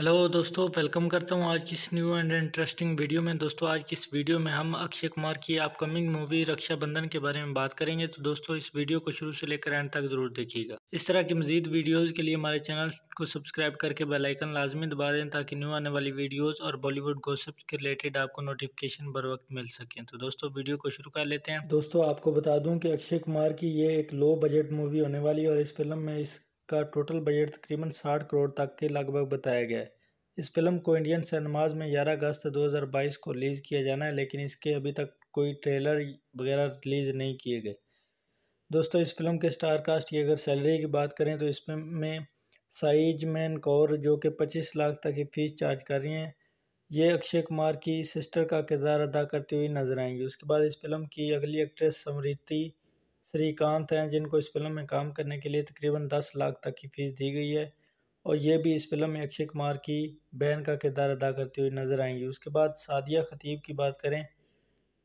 hello दोस्तों welcome करता हूं आज की इस न्यू एंड इंटरेस्टिंग वीडियो में दोस्तों आज की इस वीडियो में हम अक्षय कुमार की अपकमिंग मूवी रक्षाबंधन के बारे में बात करेंगे तो दोस्तों इस वीडियो को शुरू से लेकर एंड तक ज़रूर देखिएगा इस तरह की मजीद वीडियोज़ के लिए हमारे चैनल को सब्सक्राइब करके बेलाइकन लाजमी दबा दें ताकि न्यू आने वाली वीडियोज़ और बॉलीवुड गोसिप्स के रिलेटेड आपको नोटिफिकेशन बर वक्त मिल सकें तो दोस्तों वीडियो को शुरू कर लेते हैं दोस्तों आपको बता दूँ कि अक्षय कुमार की ये एक लो बजट मूवी होने वाली है और इस फिल्म में इस का टोटल बजट तकरीबन साठ करोड़ तक के लगभग बताया गया है इस फिल्म को इंडियन सिनेमाज में ग्यारह अगस्त 2022 को रिलीज़ किया जाना है लेकिन इसके अभी तक कोई ट्रेलर वगैरह रिलीज़ नहीं किए गए दोस्तों इस फिल्म के स्टार कास्ट की अगर सैलरी की बात करें तो इस फिल्म में साइज मैन कौर जो कि 25 लाख तक की फ़ीस चार्ज कर रही हैं ये अक्षय कुमार की सिस्टर का किरदार अदा करती हुई नजर आएंगी उसके बाद इस फिल्म की अगली एक्ट्रेस समृति श्रीकांत हैं जिनको इस फिल्म में काम करने के लिए तकरीबन दस लाख तक की फ़ीस दी गई है और ये भी इस फिल्म में अक्षय कुमार की बहन का किरदार अदा करती हुई नज़र आएंगी उसके बाद सादिया खतीब की बात करें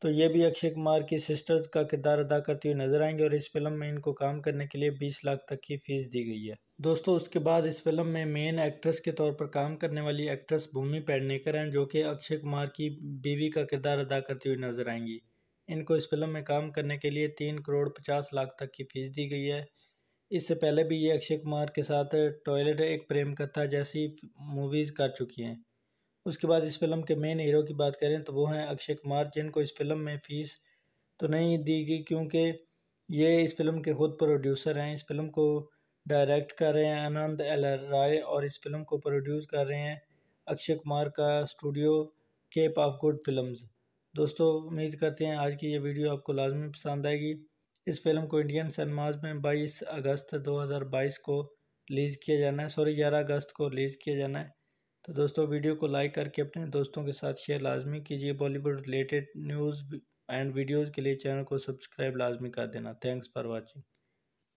तो ये भी अक्षय कुमार की सिस्टर्स का किरदार अदा करती हुई नजर आएंगे और इस फिल्म में इनको काम करने के लिए 20 लाख तक की फ़ीस दी गई है दोस्तों उसके बाद इस फिल्म में मेन एक्ट्रेस के तौर पर काम करने वाली एक्ट्रेस भूमि पेडनेकर हैं जो कि अक्षय कुमार की बीवी का किरदार अदा करती हुई नजर आएंगी इनको इस फिल्म में काम करने के लिए तीन करोड़ पचास लाख तक की फीस दी गई है इससे पहले भी ये अक्षय कुमार के साथ टॉयलेट एक प्रेम कथा जैसी मूवीज़ कर चुकी हैं उसके बाद इस फिल्म के मेन हीरो की बात करें तो वो हैं अक्षय कुमार जिनको इस फिल्म में फ़ीस तो नहीं दी गई क्योंकि ये इस फिल्म के खुद प्रोड्यूसर हैं इस फिल्म को डायरेक्ट कर रहे हैं आनंद एल राय और इस फिल्म को प्रोड्यूस कर रहे हैं अक्षय कुमार का studio cape of good films दोस्तों उम्मीद करते हैं आज की ये वीडियो आपको लाजमी पसंद आएगी इस फिल्म को इंडियन सिनेमाज में 22 अगस्त 2022 को रिलीज़ किया जाना है सॉरी 11 अगस्त को रिलीज़ किया जाना है तो दोस्तों वीडियो को लाइक करके अपने दोस्तों के साथ शेयर लाजमी कीजिए Bollywood related news and videos के लिए चैनल को सब्सक्राइब लाजमी कर देना थैंक्स फॉर वॉचिंग